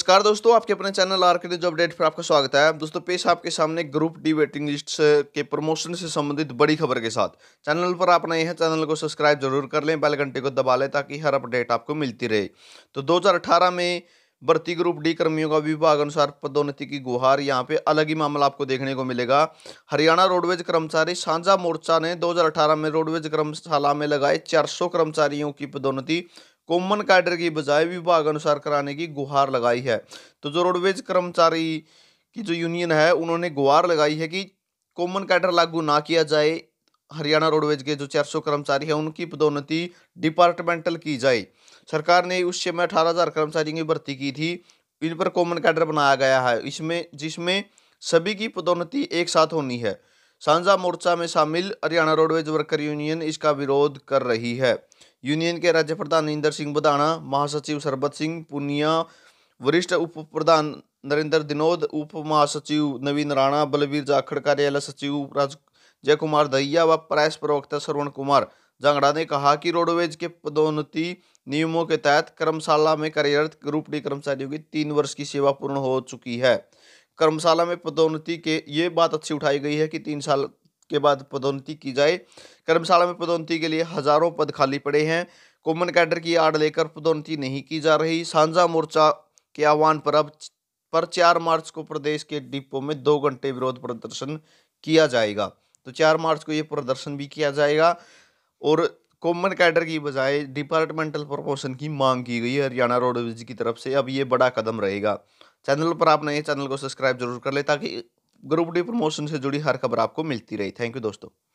नमस्कार दोस्तों आपके अपने channel R K job update पर आपका स्वागत है दोस्तों पेश आपके सामने ग्रुप डी वेटिंग लिस्ट के प्रमोशन से संबंधित बड़ी खबर के साथ चैनल पर आप नए हैं चैनल को सब्सक्राइब जरूर कर लें बेल घंटे को दबा लें ताकि हर अपडेट आपको मिलती रहे तो 2018 में भर्ती ग्रुप डी कर्मियों का विभाग अनुसार पदोन्नति की गुहार यहाँ पे अलग ही मामला आपको देखने को मिलेगा हरियाणा रोडवेज कर्मचारी सांझा मोर्चा ने 2018 में रोडवेज कर्मशाला में लगाए 400 कर्मचारियों की पदोन्नति कॉमन कैडर की बजाय विभाग अनुसार कराने की गुहार लगाई है तो जो रोडवेज कर्मचारी की जो यूनियन है उन्होंने गुहार लगाई है कि कॉमन कैडर लागू ना किया जाए हरियाणा रोडवेज के जो 400 कर्मचारी हैं उनकी पदोन्नति डिपार्टमेंटल की जाए सरकार ने उस समय अठारह हज़ार कर्मचारियों की भर्ती की थी इन पर कॉमन कैडर बनाया गया है इसमें जिसमें सभी की पदोन्नति एक साथ होनी है सांझा मोर्चा में शामिल हरियाणा रोडवेज वर्कर यूनियन इसका विरोध कर रही है यूनियन के राज्य प्रधान इंदर सिंह बधाना महासचिव सरबत सिंह पुनिया वरिष्ठ उप प्रधान नरेंद्र दिनोद उप महासचिव नवीन राणा बलवीर जाखड़ कार्यालय सचिव राज जय कुमार दहिया व प्रेस प्रवक्ता श्रवण कुमार जांगड़ा ने कहा कि रोडवेज के पदोन्नति नियमों के तहत कर्मशाला में कार्यरत ग्रुप डी कर्मचारियों की तीन वर्ष की सेवा पूर्ण हो चुकी है कर्मशाला में पदोन्नति के ये बात अच्छी उठाई गई है कि तीन साल के बाद पदोन्नति की जाए कर्मशाला में पदोन्नति के लिए हजारों पद खाली पड़े हैं कॉमन कैडर की आड़ लेकर पदोन्नति नहीं की जा रही सांझा मोर्चा के आह्वान पर अब पर चार मार्च को प्रदेश के डिपो में दो घंटे विरोध प्रदर्शन किया जाएगा तो चार मार्च को ये प्रदर्शन भी किया जाएगा और कॉमन कैडर की बजाय डिपार्टमेंटल प्रमोशन की मांग की गई है हरियाणा रोडवेज की तरफ से अब ये बड़ा कदम रहेगा चैनल पर आप नए चैनल को सब्सक्राइब जरूर कर ले ताकि ग्रुप डी प्रमोशन से जुड़ी हर खबर आपको मिलती रही थैंक यू दोस्तों